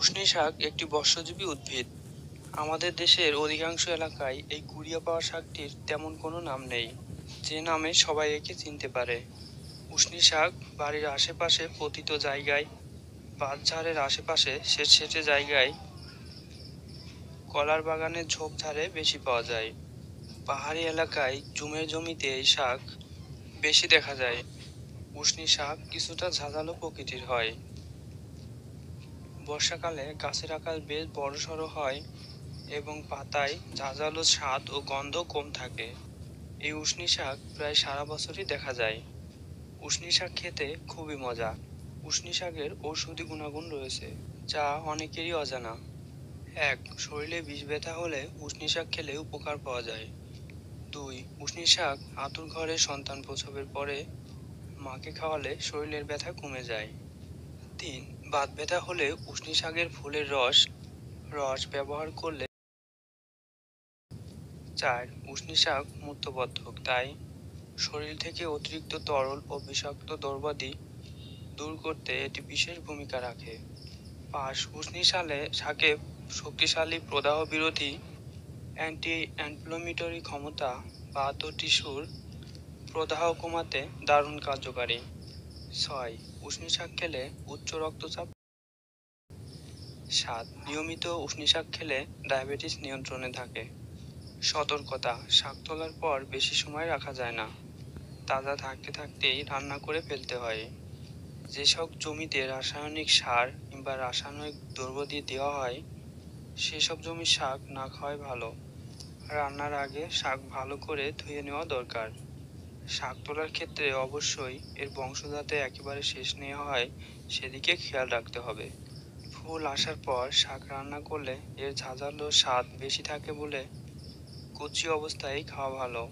উষ্ণী শাক একটি বর্ষজীবী উদ্ভিদ আমাদের দেশের অধিকাংশ এলাকায় এই কুড়িয়া পাওয়া শাকটির তেমন কোনো নাম নেই যে নামে সবাই একে চিনতে পারে উষ্ণী শাক বাড়ির আশেপাশে পতিত জায়গায় বাঁধঝাড়ের আশেপাশে সেচসেচে জায়গায় কলার বাগানের ঝোপঝাড়ে বেশি পাওয়া যায় পাহাড়ি এলাকায় জুমের জমিতে এই শাক বেশি দেখা যায় উষ্ণী শাক কিছুটা ঝাঁঝালো প্রকৃতির হয় বর্ষাকালে গাছের আকার বেশ সড়ো হয় এবং পাতায় ঝাঁঝালো স্বাদ ও গন্ধ কম থাকে এই উষ্ণি শাক প্রায় সারা বছরই দেখা যায় উষ্ণি শাক খেতে খুবই মজা উষ্ণি শাকের ঔষধি গুণাগুণ রয়েছে যা অনেকেরই অজানা এক শরীরে বিষ ব্যথা হলে উষ্ণি শাক খেলে উপকার পাওয়া যায় দুই উষ্ণি শাক আতুর ঘরে সন্তান প্রসবের পরে মাকে খাওয়ালে শরীরের ব্যথা কমে যায় তিন বাত ব্যথা হলে উষ্ণি শাকের ফুলের রস রস ব্যবহার করলে চার উষ্ণি শাক মূত্রবর্ধক তাই শরীর থেকে অতিরিক্ত তরল ও বিষাক্ত দ্রবাদি দূর করতে এটি বিশেষ ভূমিকা রাখে পাঁচ উষ্ণী সালে শাকে শক্তিশালী প্রদাহ বিরোধী অ্যান্টি অ্যান্ফ্লামেটরি ক্ষমতা বাত ও টিস্যুর প্রদাহ কমাতে দারুণ কার্যকারী ছয় উষ্ণ শাক খেলে উচ্চ রক্তচাপ সাত নিয়মিত উষ্ণ শাক খেলে ডায়াবেটিস নিয়ন্ত্রণে থাকে সতর্কতা শাক তোলার পর বেশি সময় রাখা যায় না তাজা থাকতে থাকতেই রান্না করে ফেলতে হয় যেসব জমিতে রাসায়নিক সার কিংবা রাসায়নিক দ্রব্য দিয়ে দেওয়া হয় সেসব জমির শাক না খাওয়াই ভালো রান্নার আগে শাক ভালো করে ধুয়ে নেওয়া দরকার শাক তোলার ক্ষেত্রে অবশ্যই এর বংশ যাতে একেবারে শেষ নেওয়া হয় সেদিকে খেয়াল রাখতে হবে ফুল আসার পর শাক রান্না করলে এর ঝাঁঝালো স্বাদ বেশি থাকে বলে কুচি অবস্থায় খাওয়া ভালো